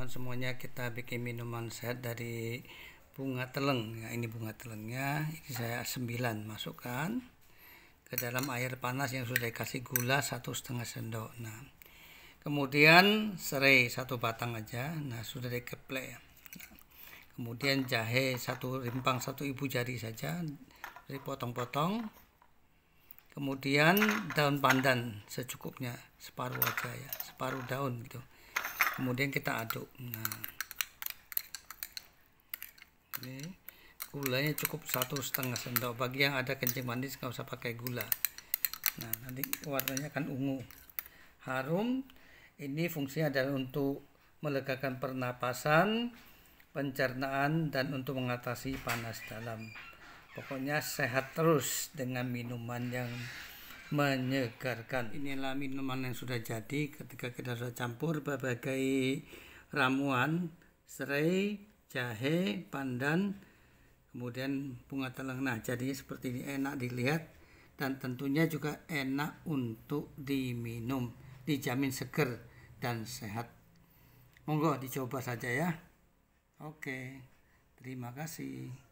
teman-teman semuanya kita bikin minuman sehat dari bunga teleng ya, ini bunga telengnya ini saya 9 masukkan ke dalam air panas yang sudah dikasih gula satu setengah sendok nah kemudian serai satu batang aja nah sudah dikeplek nah, kemudian jahe satu rimpang satu ibu jari saja dipotong-potong kemudian daun pandan secukupnya separuh aja ya separuh daun gitu kemudian kita aduk nah ini gulanya cukup satu setengah sendok bagi yang ada kencing manis nggak usah pakai gula nah nanti warnanya akan ungu harum ini fungsinya adalah untuk melegakan pernapasan pencernaan dan untuk mengatasi panas dalam pokoknya sehat terus dengan minuman yang menyegarkan. Inilah minuman yang sudah jadi ketika kita sudah campur berbagai ramuan serai, jahe, pandan, kemudian bunga teleng. Nah, jadinya seperti ini enak dilihat dan tentunya juga enak untuk diminum, dijamin seger dan sehat. Monggo dicoba saja ya. Oke. Terima kasih.